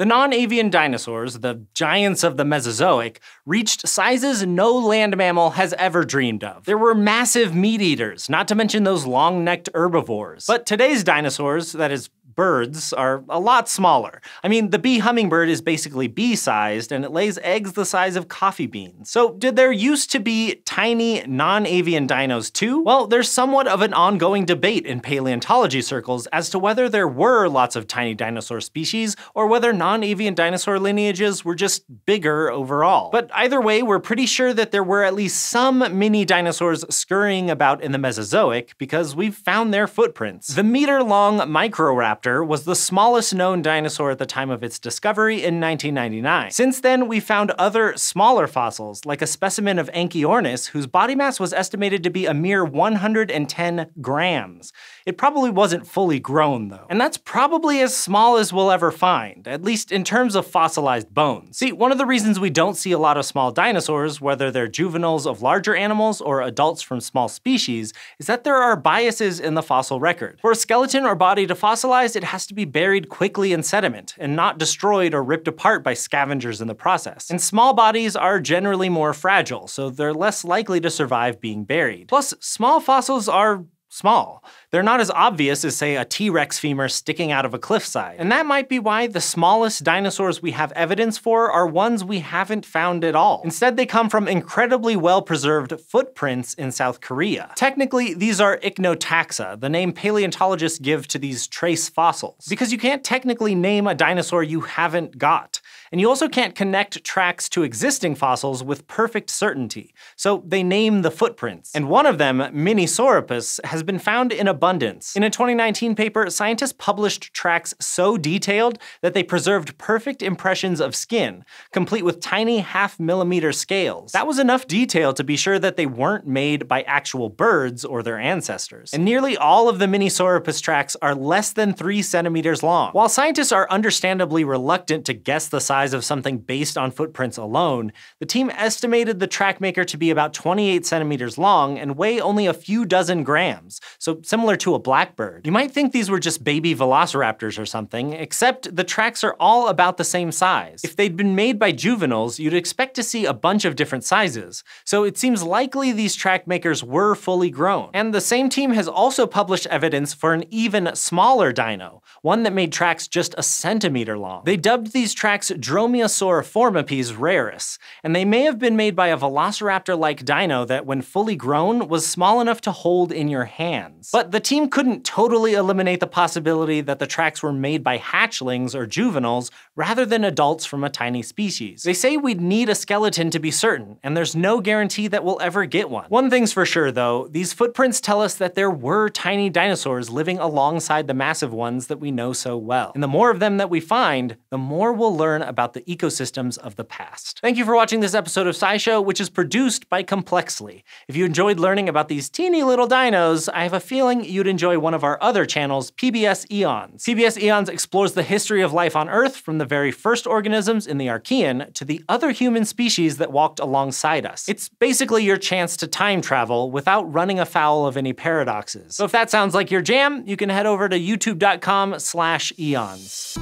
The non-avian dinosaurs, the giants of the Mesozoic, reached sizes no land mammal has ever dreamed of. There were massive meat eaters, not to mention those long-necked herbivores. But today's dinosaurs, that is birds are a lot smaller. I mean, the bee hummingbird is basically bee-sized, and it lays eggs the size of coffee beans. So did there used to be tiny, non-avian dinos too? Well, there's somewhat of an ongoing debate in paleontology circles as to whether there were lots of tiny dinosaur species, or whether non-avian dinosaur lineages were just bigger overall. But either way, we're pretty sure that there were at least some mini dinosaurs scurrying about in the Mesozoic, because we've found their footprints. The meter-long Microraptor Velociraptor was the smallest known dinosaur at the time of its discovery in 1999. Since then, we found other smaller fossils, like a specimen of Anchiornis whose body mass was estimated to be a mere 110 grams. It probably wasn't fully grown, though. And that's probably as small as we'll ever find, at least in terms of fossilized bones. See, one of the reasons we don't see a lot of small dinosaurs, whether they're juveniles of larger animals or adults from small species, is that there are biases in the fossil record. For a skeleton or body to fossilize, Otherwise, it has to be buried quickly in sediment and not destroyed or ripped apart by scavengers in the process. And small bodies are generally more fragile, so they're less likely to survive being buried. Plus, small fossils are small. They're not as obvious as, say, a T-Rex femur sticking out of a cliffside. And that might be why the smallest dinosaurs we have evidence for are ones we haven't found at all. Instead, they come from incredibly well-preserved footprints in South Korea. Technically, these are ichnotaxa, the name paleontologists give to these trace fossils, because you can't technically name a dinosaur you haven't got. And you also can't connect tracks to existing fossils with perfect certainty, so they name the footprints. And one of them, Minisauropus, has has been found in abundance. In a 2019 paper, scientists published tracks so detailed that they preserved perfect impressions of skin, complete with tiny half-millimeter scales. That was enough detail to be sure that they weren't made by actual birds or their ancestors. And nearly all of the Minisaurapus tracks are less than 3 centimeters long. While scientists are understandably reluctant to guess the size of something based on footprints alone, the team estimated the track maker to be about 28 centimeters long and weigh only a few dozen grams so similar to a blackbird. You might think these were just baby velociraptors or something, except the tracks are all about the same size. If they'd been made by juveniles, you'd expect to see a bunch of different sizes, so it seems likely these track makers were fully grown. And the same team has also published evidence for an even smaller dino, one that made tracks just a centimeter long. They dubbed these tracks formipes rarus, and they may have been made by a velociraptor-like dino that, when fully grown, was small enough to hold in your hand hands. But the team couldn't totally eliminate the possibility that the tracks were made by hatchlings or juveniles rather than adults from a tiny species. They say we'd need a skeleton to be certain, and there's no guarantee that we'll ever get one. One thing's for sure though, these footprints tell us that there were tiny dinosaurs living alongside the massive ones that we know so well. And the more of them that we find, the more we'll learn about the ecosystems of the past. Thank you for watching this episode of SciShow, which is produced by Complexly. If you enjoyed learning about these teeny little dinos, I have a feeling you'd enjoy one of our other channels, PBS Eons. PBS Eons explores the history of life on Earth from the very first organisms in the Archean to the other human species that walked alongside us. It's basically your chance to time travel without running afoul of any paradoxes. So if that sounds like your jam, you can head over to youtube.com slash eons.